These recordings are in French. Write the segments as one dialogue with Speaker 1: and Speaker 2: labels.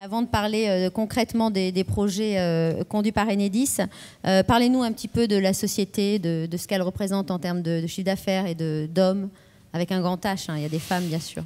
Speaker 1: Avant de parler euh, concrètement des, projets euh, conduits par Enedis, euh, parlez-nous un petit peu de la société, de, ce qu'elle représente en termes de, chiffre d'affaires et d'hommes, avec un grand H. Hein. il y a des femmes, bien sûr.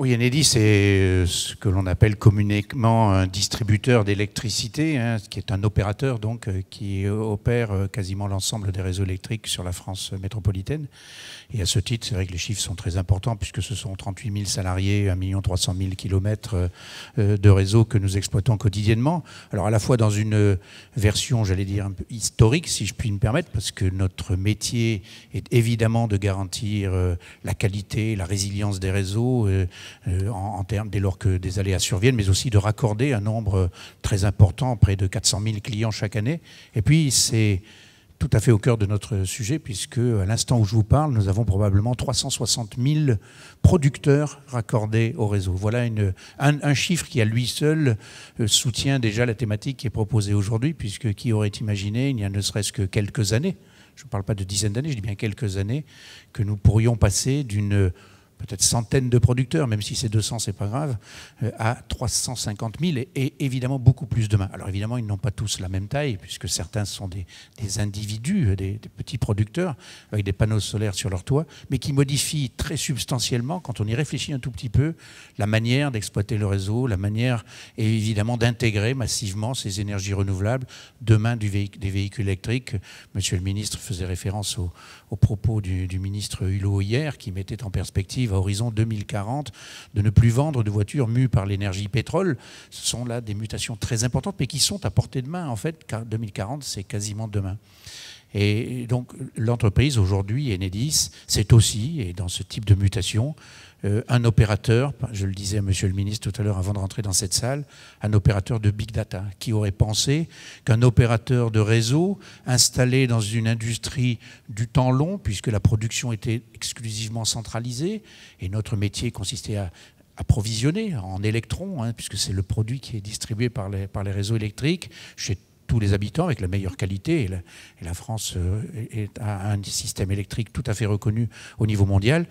Speaker 2: Oui, Enedis, c'est euh, ce que l'on appelle communiquement un distributeur d'électricité, hein, qui est un opérateur donc euh, qui opère euh, quasiment l'ensemble des réseaux électriques sur la France métropolitaine. Et à ce titre, c'est vrai que les chiffres sont très importants puisque ce sont 38 000 salariés, 1 300 000 kilomètres de réseaux que nous exploitons quotidiennement. Alors à la fois dans une version, j'allais dire, un peu historique, si je puis me permettre, parce que notre métier est évidemment de garantir la qualité, la résilience des réseaux euh, en, termes, dès lors que des aléas surviennent, mais aussi de raccorder un nombre euh, très important, près de 400 000 clients chaque année. Et puis, c'est tout à fait au cœur de notre sujet, puisque à l'instant où je vous parle, nous avons probablement 360 000 producteurs raccordés au réseau. Voilà une, un, un, chiffre qui, à lui seul, euh, soutient déjà la thématique qui est proposée aujourd'hui, puisque qui aurait imaginé, il y a ne serait-ce que quelques années, je ne parle pas de dizaines d'années, je dis bien quelques années, que nous pourrions passer d'une peut-être centaines de producteurs, même si c'est 200, c'est pas grave, euh, à 350 000 et, évidemment beaucoup plus demain. Alors évidemment, ils n'ont pas tous la même taille, puisque certains sont des, individus, euh, des, petits producteurs, avec des panneaux solaires sur leur toit, mais qui modifient très substantiellement, quand on y réfléchit un tout petit peu, la manière d'exploiter le réseau, la manière évidemment d'intégrer massivement ces énergies renouvelables, demain du des véhicules électriques. Monsieur le ministre faisait référence aux au propos du ministre Hulot hier, qui mettait en perspective à horizon 2040 de ne plus vendre de voitures mues par l'énergie pétrole. Ce sont là des mutations très importantes, mais qui sont à portée de main, en fait, car 2040, c'est quasiment demain. Et donc l'entreprise aujourd'hui, Enedis, c'est aussi, et dans ce type de mutation, euh, un opérateur, je le disais à Monsieur le ministre tout à l'heure avant de rentrer dans cette salle, un opérateur de big data. Qui aurait pensé qu'un opérateur de réseau installé dans une industrie du temps long, puisque la production était exclusivement centralisée, et notre métier consistait à approvisionner en électrons, hein, puisque c'est le produit qui est distribué par les, par les réseaux électriques, chez tous les habitants avec la meilleure qualité. Et la, France euh, est, a un système électrique tout à fait reconnu au niveau mondial.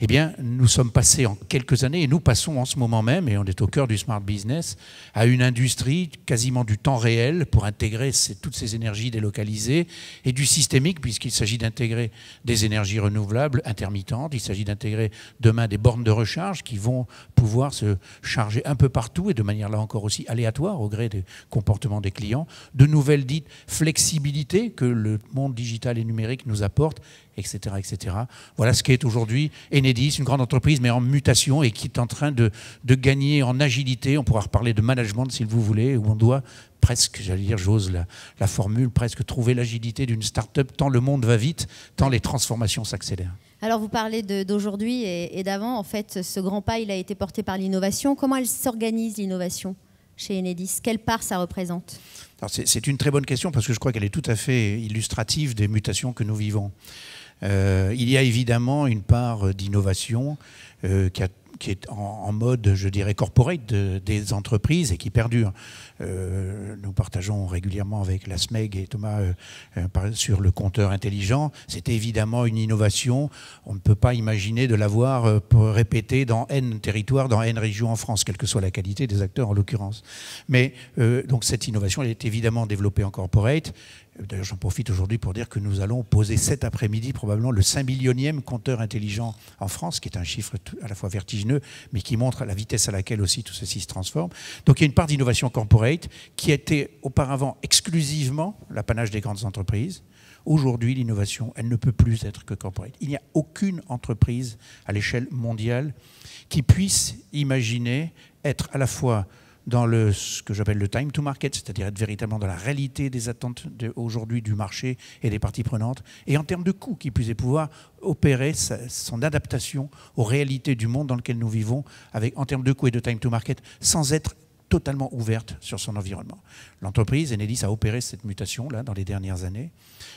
Speaker 2: Eh bien, nous sommes passés en quelques années, et nous passons en ce moment même, et on est au cœur du smart business, à une industrie quasiment du temps réel pour intégrer toutes ces énergies délocalisées et du systémique, puisqu'il s'agit d'intégrer des énergies renouvelables intermittentes. Il s'agit d'intégrer demain des bornes de recharge qui vont pouvoir se charger un peu partout et de manière là encore aussi aléatoire au gré des comportements des clients de nouvelles dites flexibilités que le monde digital et numérique nous apporte, etc. etc. Voilà ce qu'est aujourd'hui Enedis, une grande entreprise mais en mutation et qui est en train de, gagner en agilité. On pourra reparler de management si vous voulez, où on doit presque, j'allais dire, j'ose la, formule, presque trouver l'agilité d'une start-up tant le monde va vite, tant les transformations s'accélèrent.
Speaker 1: Alors vous parlez d'aujourd'hui et, et d'avant. En fait, ce grand pas, il a été porté par l'innovation. Comment elle s'organise l'innovation chez Enedis Quelle part ça représente
Speaker 2: C'est une très bonne question parce que je crois qu'elle est tout à fait illustrative des mutations que nous vivons. Euh, il y a évidemment une part d'innovation euh, qui, est en, mode, je dirais, corporate des entreprises et qui perdure. Euh, nous partageons régulièrement avec la SMEG et Thomas euh, euh, sur le compteur intelligent. C'est évidemment une innovation. On ne peut pas imaginer de l'avoir répété dans N territoires, dans N régions en France, quelle que soit la qualité des acteurs en l'occurrence. Mais donc cette innovation, elle est évidemment développée en corporate. D'ailleurs, j'en profite aujourd'hui pour dire que nous allons poser cet après-midi probablement le 5 millionième compteur intelligent en France, qui est un chiffre à la fois vertigineux, mais qui montre la vitesse à laquelle aussi tout ceci se transforme. Donc il y a une part d'innovation corporate qui était auparavant exclusivement l'apanage des grandes entreprises. Aujourd'hui, l'innovation, elle ne peut plus être que corporate. Il n'y a aucune entreprise à l'échelle mondiale qui puisse imaginer être à la fois dans le, ce que j'appelle le time to market, c'est-à-dire être véritablement dans la réalité des attentes aujourd'hui du marché et des parties prenantes, et en termes de coûts, qui puisse pouvoir opérer son adaptation aux réalités du monde dans lequel nous vivons, avec, en termes de coûts et de time to market, sans être totalement ouverte sur son environnement. L'entreprise, Enedis, a opéré cette mutation là dans les dernières années.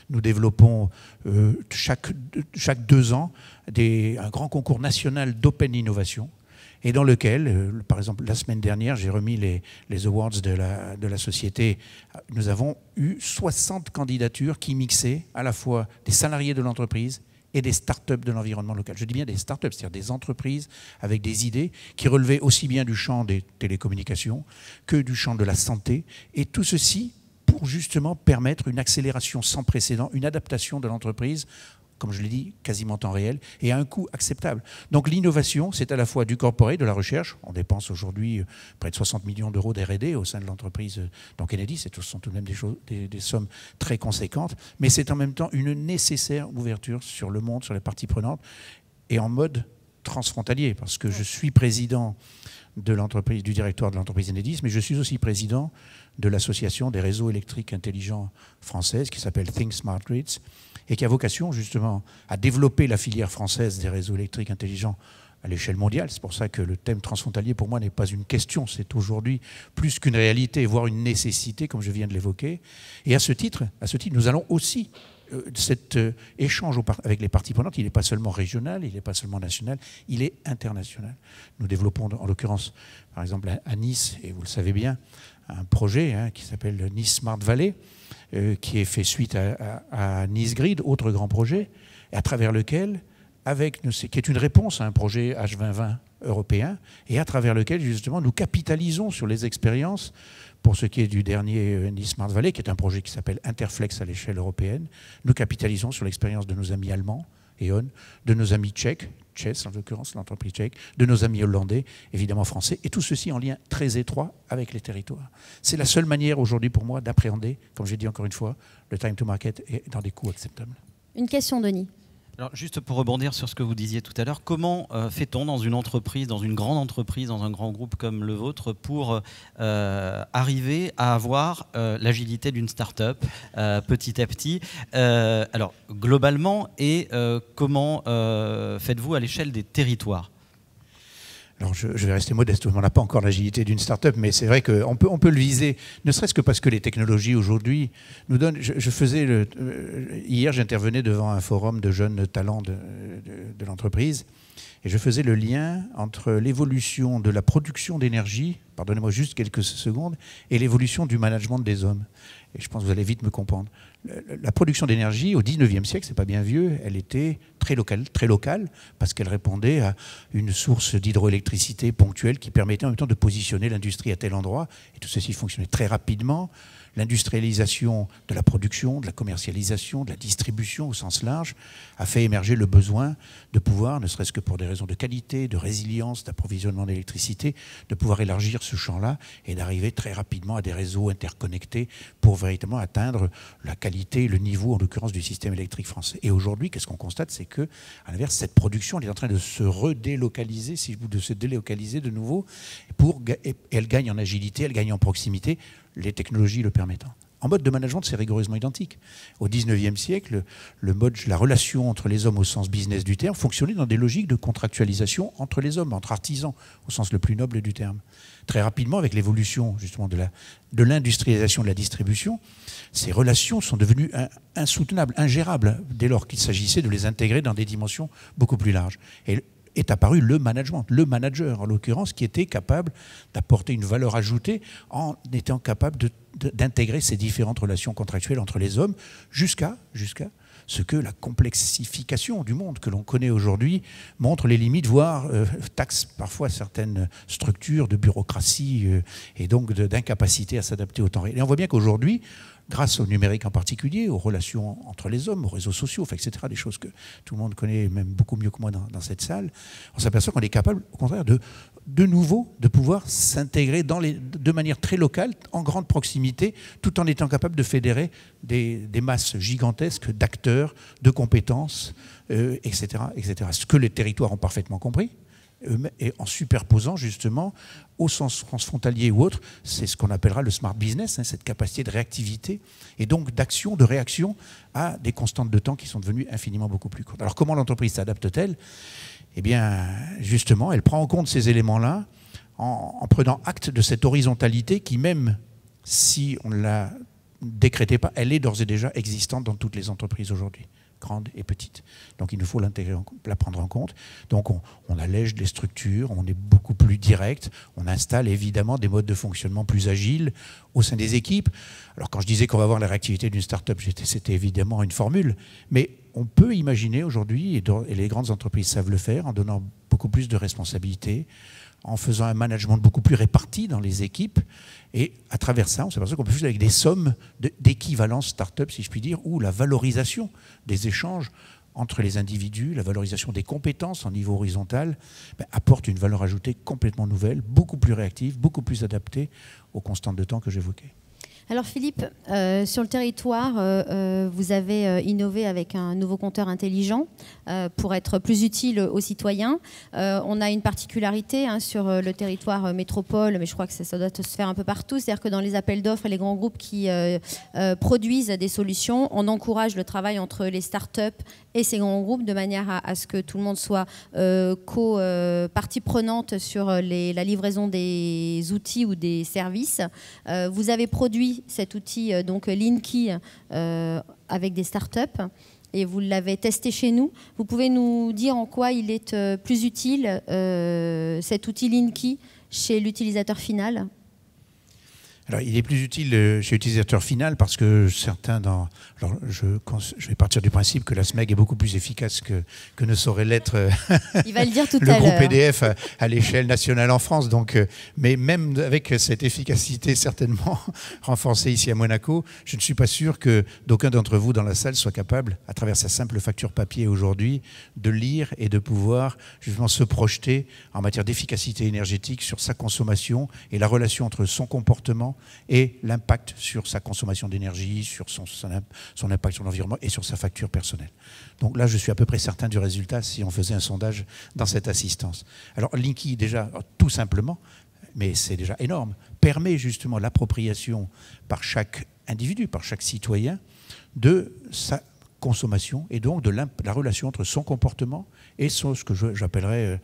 Speaker 2: Nous développons euh, chaque, chaque deux ans un grand concours national d'open innovation et dans lequel, euh, par exemple, la semaine dernière, j'ai remis les, awards de la, de la, société. Nous avons eu 60 candidatures qui mixaient à la fois des salariés de l'entreprise, et des start-up de l'environnement local. Je dis bien des start-up, c'est-à-dire des entreprises avec des idées qui relevaient aussi bien du champ des télécommunications que du champ de la santé. Et tout ceci pour justement permettre une accélération sans précédent, une adaptation de l'entreprise comme je l'ai dit, quasiment en temps réel, et à un coût acceptable. Donc l'innovation, c'est à la fois du corporé, de la recherche. On dépense aujourd'hui euh, près de 60 millions d'euros d'RD au sein de l'entreprise euh, dans Kennedy. Ce sont tout de même des, des sommes très conséquentes, mais c'est en même temps une nécessaire ouverture sur le monde, sur les parties prenantes, et en mode transfrontalier, parce que je suis président l'entreprise, du directoire de l'entreprise Enedis, mais je suis aussi président de l'association des réseaux électriques intelligents françaises qui s'appelle Think Smart Grids et qui a vocation justement à développer la filière française des réseaux électriques intelligents à l'échelle mondiale. C'est pour ça que le thème transfrontalier, pour moi, n'est pas une question. C'est aujourd'hui plus qu'une réalité, voire une nécessité, comme je viens de l'évoquer. Et à ce titre, à ce titre nous allons aussi euh, cet euh, échange avec les parties prenantes, il n'est pas seulement régional, il n'est pas seulement national, il est international. Nous développons en l'occurrence, par exemple, à Nice, et vous le savez bien, un projet hein, qui s'appelle Nice Smart Valley, euh, qui est fait suite à, Nice Grid, autre grand projet, à travers lequel, avec, qui est une réponse à un projet H2020 européen, et à travers lequel, justement, nous capitalisons sur les expériences pour ce qui est du dernier euh, Nice Smart Valley, qui est un projet qui s'appelle Interflex à l'échelle européenne, nous capitalisons sur l'expérience de nos amis allemands, E.ON, de nos amis tchèques, en l'occurrence, l'entreprise tchèque, de nos amis hollandais, évidemment français, et tout ceci en lien très étroit avec les territoires. C'est la seule manière aujourd'hui pour moi d'appréhender, comme j'ai dit encore une fois, le time to market est dans des coûts acceptables.
Speaker 1: Une question, Denis. Alors, juste pour rebondir sur ce que vous disiez tout à l'heure, comment euh, fait-on dans une entreprise, dans une grande entreprise, dans un grand groupe comme le vôtre, pour euh, arriver à avoir
Speaker 2: euh, l'agilité d'une start-up petit à petit Alors, globalement, et comment faites-vous à l'échelle des territoires alors je, vais rester modeste, on n'a pas encore l'agilité d'une start-up, mais c'est vrai qu'on peut, on peut le viser, ne serait-ce que parce que les technologies aujourd'hui nous donnent. Je, faisais le, euh, hier, j'intervenais devant un forum de jeunes talents de l'entreprise, et je faisais le lien entre l'évolution de la production d'énergie, pardonnez-moi juste quelques secondes, et l'évolution du management des hommes et je pense que vous allez vite me comprendre. La production d'énergie au 19e siècle, c'est pas bien vieux, elle était très locale, très locale parce qu'elle répondait à une source d'hydroélectricité ponctuelle qui permettait en même temps de positionner l'industrie à tel endroit. Et tout ceci fonctionnait très rapidement. L'industrialisation de la production, de la commercialisation, de la distribution au sens large a fait émerger le besoin de pouvoir, ne serait-ce que pour des raisons de qualité, de résilience, d'approvisionnement d'électricité, de pouvoir élargir ce champ-là et d'arriver très rapidement à des réseaux interconnectés pour véritablement atteindre la qualité, le niveau, en l'occurrence, du système électrique français. Et aujourd'hui, qu'est-ce qu'on constate C'est que, à l'inverse, cette production elle est en train de se redélocaliser, si de se délocaliser de nouveau, pour, et elle gagne en agilité, elle gagne en proximité, les technologies le permettant. En mode de management, c'est rigoureusement identique. Au 19e siècle, la relation entre les hommes au sens business du terme fonctionnait dans des logiques de contractualisation entre les hommes, entre artisans, au sens le plus noble du terme. Très rapidement, avec l'évolution justement de l'industrialisation de, de la distribution, ces relations sont devenues insoutenables, ingérables, dès lors qu'il s'agissait de les intégrer dans des dimensions beaucoup plus larges. Et est apparu le management, le manager en l'occurrence, qui était capable d'apporter une valeur ajoutée en étant capable d'intégrer ces différentes relations contractuelles entre les hommes jusqu'à jusqu'à ce que la complexification du monde que l'on connaît aujourd'hui montre les limites, voire euh, taxe parfois certaines structures de bureaucratie euh, et donc d'incapacité à s'adapter au temps réel. Et on voit bien qu'aujourd'hui, grâce au numérique en particulier, aux relations entre les hommes, aux réseaux sociaux, etc., des choses que tout le monde connaît même beaucoup mieux que moi dans, cette salle, on s'aperçoit qu'on est capable, au contraire, de, de nouveau, de pouvoir s'intégrer de manière très locale, en grande proximité, tout en étant capable de fédérer des, des masses gigantesques d'acteurs, de compétences, etc., euh, etc. Ce que les territoires ont parfaitement compris et en superposant justement au sens transfrontalier ou autre, c'est ce qu'on appellera le smart business, hein, cette capacité de réactivité et donc d'action, de réaction à des constantes de temps qui sont devenues infiniment beaucoup plus courtes. Alors comment l'entreprise s'adapte-t-elle Eh bien justement, elle prend en compte ces éléments-là en, prenant acte de cette horizontalité qui même si on ne l'a décrétait pas, elle est d'ores et déjà existante dans toutes les entreprises aujourd'hui grande et petite. Donc il nous faut la prendre en compte. Donc on, allège les structures, on est beaucoup plus direct, on installe évidemment des modes de fonctionnement plus agiles au sein des équipes. Alors quand je disais qu'on va avoir la réactivité d'une start-up, c'était évidemment une formule, mais on peut imaginer aujourd'hui, et les grandes entreprises savent le faire, en donnant beaucoup plus de responsabilités, en faisant un management beaucoup plus réparti dans les équipes. Et à travers ça, on s'aperçoit qu'on peut faire avec des sommes d'équivalence start-up, si je puis dire, où la valorisation des échanges entre les individus, la valorisation des compétences en niveau horizontal, ben, apporte une valeur ajoutée complètement nouvelle, beaucoup plus réactive, beaucoup plus adaptée aux constantes de temps que j'évoquais.
Speaker 1: Alors Philippe, euh, sur le territoire, euh, euh, vous avez innové avec un nouveau compteur intelligent pour être plus utile aux citoyens. on a une particularité hein, sur le territoire métropole, mais je crois que ça, doit se faire un peu partout, c'est-à-dire que dans les appels d'offres et les grands groupes qui produisent des solutions, on encourage le travail entre les start-up et ces grands groupes de manière à, ce que tout le monde soit co-partie prenante sur la livraison des outils ou des services. vous avez produit cet outil euh, donc Linky euh, avec des startups et vous l'avez testé chez nous. Vous pouvez nous dire en quoi il est euh, plus utile, cet outil Linky, chez l'utilisateur final
Speaker 2: alors, il est plus utile euh, chez l'utilisateur final parce que certains dans. Alors, je, je, vais partir du principe que la SMEG est beaucoup plus efficace que, que ne saurait l'être euh, le, groupe PDF e à, euh, à l'échelle nationale en France. Donc, mais même avec cette efficacité certainement renforcée ici à Monaco, je ne suis pas sûr que d'aucun d'entre vous dans la salle soit capable, à travers sa simple facture papier aujourd'hui, de lire et de pouvoir justement se projeter en matière d'efficacité énergétique sur sa consommation et la relation entre son comportement et l'impact sur sa consommation d'énergie, sur son, son impact sur l'environnement et sur sa facture personnelle. Donc là, je suis à peu près certain du résultat si on faisait un sondage dans cette assistance. Alors Linky, déjà, tout simplement, mais c'est déjà énorme, permet justement l'appropriation par chaque individu, par chaque citoyen, de sa consommation et donc de la relation entre son comportement et ce que j'appellerais euh,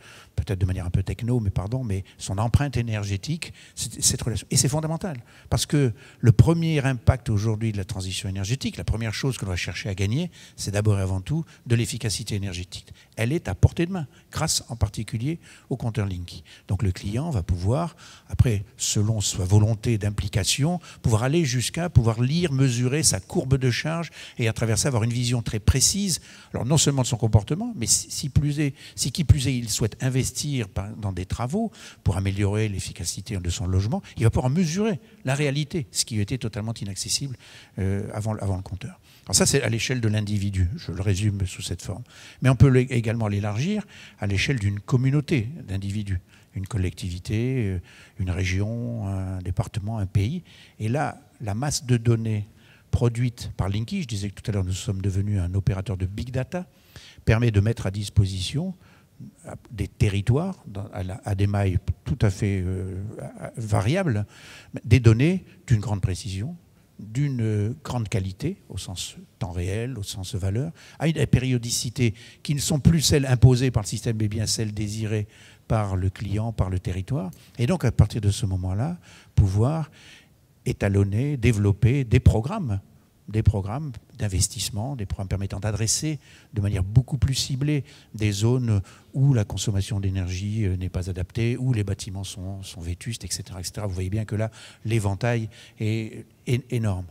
Speaker 2: peut-être de manière un peu techno, mais pardon, mais son empreinte énergétique, cette relation. Et c'est fondamental, parce que le premier impact aujourd'hui de la transition énergétique, la première chose que l'on va chercher à gagner, c'est d'abord et avant tout de l'efficacité énergétique. Elle est à portée de main, grâce en particulier au compteur Linky. Donc le client va pouvoir, après, selon sa volonté d'implication, pouvoir aller jusqu'à pouvoir lire, mesurer sa courbe de charge et à travers ça avoir une vision très précise, alors non seulement de son comportement, mais si, plus et si qui plus est, il souhaite investir investir dans des travaux pour améliorer l'efficacité de son logement, il va pouvoir mesurer la réalité, ce qui était totalement inaccessible euh, avant, le compteur. Alors ça, c'est à l'échelle de l'individu, je le résume sous cette forme. Mais on peut également l'élargir à l'échelle d'une communauté d'individus, une collectivité, euh, une région, un département, un pays. Et là, la masse de données produite par Linky, je disais que tout à l'heure nous sommes devenus un opérateur de big data, permet de mettre à disposition des territoires, à, des mailles tout à fait euh, variables, des données d'une grande précision, d'une euh, grande qualité, au sens temps réel, au sens valeur, à une périodicité qui ne sont plus celles imposées par le système, mais bien celles désirées par le client, par le territoire. Et donc, à partir de ce moment-là, pouvoir étalonner, développer des programmes des programmes d'investissement, des programmes permettant d'adresser de manière beaucoup plus ciblée des zones où la consommation d'énergie euh, n'est pas adaptée, où les bâtiments sont, vétustes, etc., Vous voyez bien que là, l'éventail est, énorme.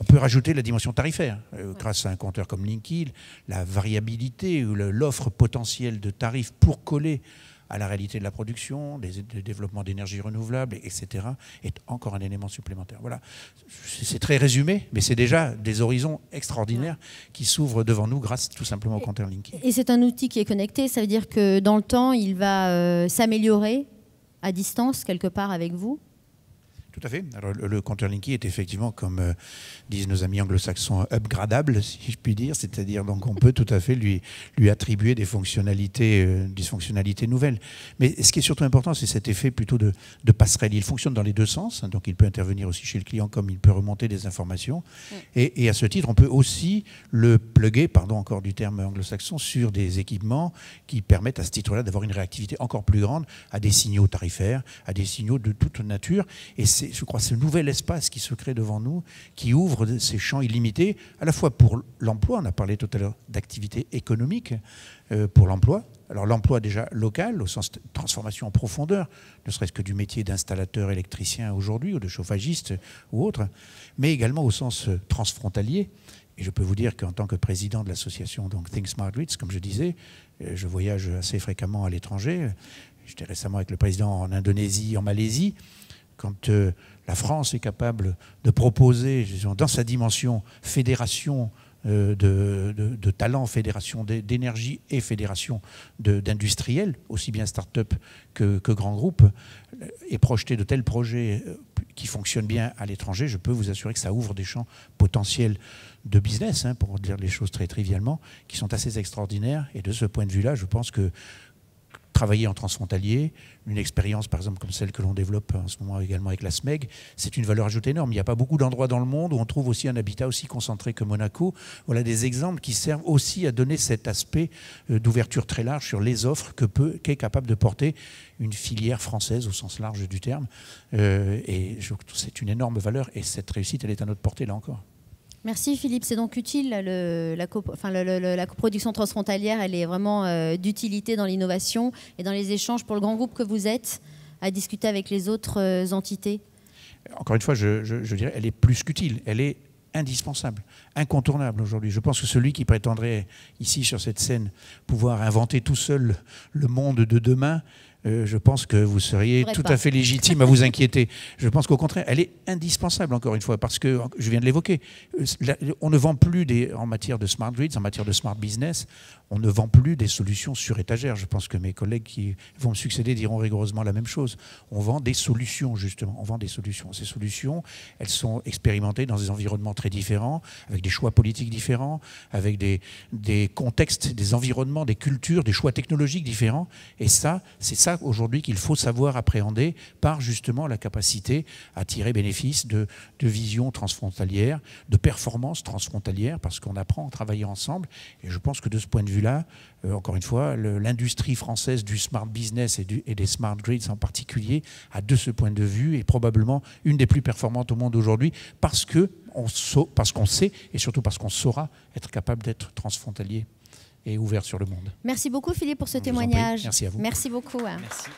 Speaker 2: On peut rajouter la dimension tarifaire. Euh, grâce à un compteur comme Linky, la variabilité ou l'offre potentielle de tarifs pour coller à la réalité de la production, des, développements d'énergie renouvelable, etc., est encore un élément supplémentaire. Voilà, c'est très résumé, mais c'est déjà des horizons extraordinaires qui s'ouvrent devant nous grâce tout simplement au compteur
Speaker 1: Et c'est un outil qui est connecté, ça veut dire que dans le temps, il va euh, s'améliorer à distance quelque part avec vous
Speaker 2: tout à fait. Alors, le, counterlinking est effectivement, comme euh, disent nos amis anglo-saxons, upgradable, si je puis dire. C'est-à-dire, donc, on peut tout à fait lui, lui attribuer des fonctionnalités, euh, des fonctionnalités nouvelles. Mais ce qui est surtout important, c'est cet effet plutôt de, de, passerelle. Il fonctionne dans les deux sens. Hein. donc, il peut intervenir aussi chez le client, comme il peut remonter des informations. Mm. Et, à ce titre, on peut aussi le plugger, pardon encore du terme anglo-saxon, sur des équipements qui permettent à ce titre-là d'avoir une réactivité encore plus grande à des signaux tarifaires, à des signaux de toute nature. Et je crois, ce nouvel espace qui se crée devant nous, qui ouvre ces champs illimités, à la fois pour l'emploi, on a parlé tout à l'heure d'activité économique euh, pour l'emploi. Alors l'emploi déjà local, au sens de transformation en profondeur, ne serait-ce que du métier d'installateur électricien aujourd'hui, ou de chauffagiste ou autre, mais également au sens euh, transfrontalier. Et je peux vous dire qu'en tant que président de l'association Think Smart Grids, comme je disais, euh, je voyage assez fréquemment à l'étranger. J'étais récemment avec le président en Indonésie, en Malaisie quand euh, la France est capable de proposer, dans sa dimension fédération euh, de, de, talents, fédération d'énergie et fédération d'industriels, aussi bien start-up que, grand grands groupes, euh, et projeter de tels projets qui fonctionnent bien à l'étranger, je peux vous assurer que ça ouvre des champs potentiels de business, hein, pour dire les choses très trivialement, qui sont assez extraordinaires. Et de ce point de vue-là, je pense que travailler en transfrontalier, une expérience par exemple comme celle que l'on développe en ce moment également avec la SMEG, c'est une valeur ajoutée énorme. Il n'y a pas beaucoup d'endroits dans le monde où on trouve aussi un habitat aussi concentré que Monaco. Voilà des exemples qui servent aussi à donner cet aspect euh, d'ouverture très large sur les offres que peut, qu'est capable de porter une filière française au sens large du terme. Euh, et c'est une énorme valeur et cette réussite, elle est à notre portée là encore.
Speaker 1: Merci Philippe, c'est donc utile. la, la, coproduction transfrontalière, elle est vraiment euh, d'utilité dans l'innovation et dans les échanges pour le grand groupe que vous êtes à discuter avec les autres euh, entités.
Speaker 2: Encore une fois, je, dirais, elle est plus qu'utile, elle est indispensable, incontournable aujourd'hui. Je pense que celui qui prétendrait ici sur cette scène pouvoir inventer tout seul le monde de demain, euh, je pense que vous seriez tout à fait légitime à vous inquiéter. Je pense qu'au contraire, elle est indispensable, encore une fois, parce que, je viens de l'évoquer, euh, on ne vend plus des, en matière de smart grids, en matière de smart business, on ne vend plus des solutions sur étagère. Je pense que mes collègues qui vont me succéder diront rigoureusement la même chose. On vend des solutions, justement. On vend des solutions. Ces solutions, elles sont expérimentées dans des environnements très différents, avec des choix politiques différents, avec des, des contextes, des environnements, des cultures, des choix technologiques différents. Et ça, c'est ça aujourd'hui qu'il faut savoir appréhender par justement la capacité à tirer bénéfice de, de vision transfrontalière, de performance transfrontalière, parce qu'on apprend à travailler ensemble. Et je pense que de ce point de vue-là, euh, encore une fois, l'industrie française du smart business et, du, et, des smart grids en particulier, a de ce point de vue, est probablement une des plus performantes au monde aujourd'hui, parce que on, parce qu'on sait et surtout parce qu'on saura être capable d'être transfrontalier et ouvert sur le monde.
Speaker 1: Merci beaucoup Philippe pour ce témoignage. Merci à vous. Merci beaucoup. Hein. Merci.